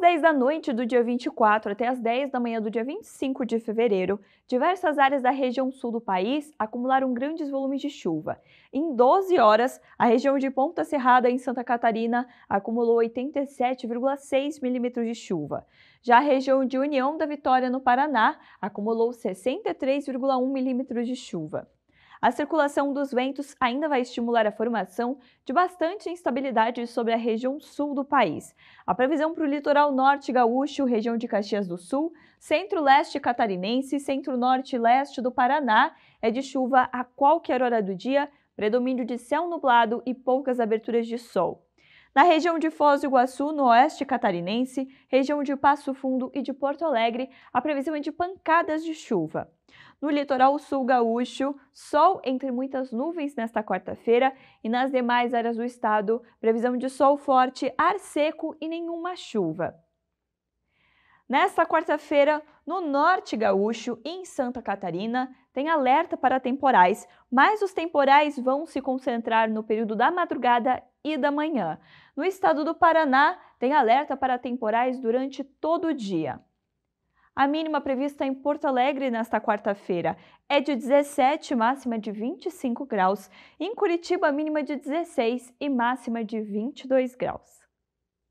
Das 10 da noite do dia 24 até as 10 da manhã do dia 25 de fevereiro, diversas áreas da região sul do país acumularam grandes volumes de chuva. Em 12 horas, a região de Ponta Serrada, em Santa Catarina, acumulou 87,6 milímetros de chuva. Já a região de União da Vitória, no Paraná, acumulou 63,1 milímetros de chuva. A circulação dos ventos ainda vai estimular a formação de bastante instabilidade sobre a região sul do país. A previsão para o litoral norte gaúcho, região de Caxias do Sul, centro-leste catarinense, centro-norte e leste do Paraná é de chuva a qualquer hora do dia, predomínio de céu nublado e poucas aberturas de sol. Na região de Foz do Iguaçu, no oeste catarinense, região de Passo Fundo e de Porto Alegre, a previsão é de pancadas de chuva. No litoral sul gaúcho, sol entre muitas nuvens nesta quarta-feira e nas demais áreas do estado, previsão de sol forte, ar seco e nenhuma chuva. Nesta quarta-feira, no norte gaúcho e em Santa Catarina, tem alerta para temporais, mas os temporais vão se concentrar no período da madrugada e da manhã. No estado do Paraná, tem alerta para temporais durante todo o dia. A mínima prevista em Porto Alegre nesta quarta-feira é de 17, máxima de 25 graus. Em Curitiba, mínima de 16 e máxima de 22 graus.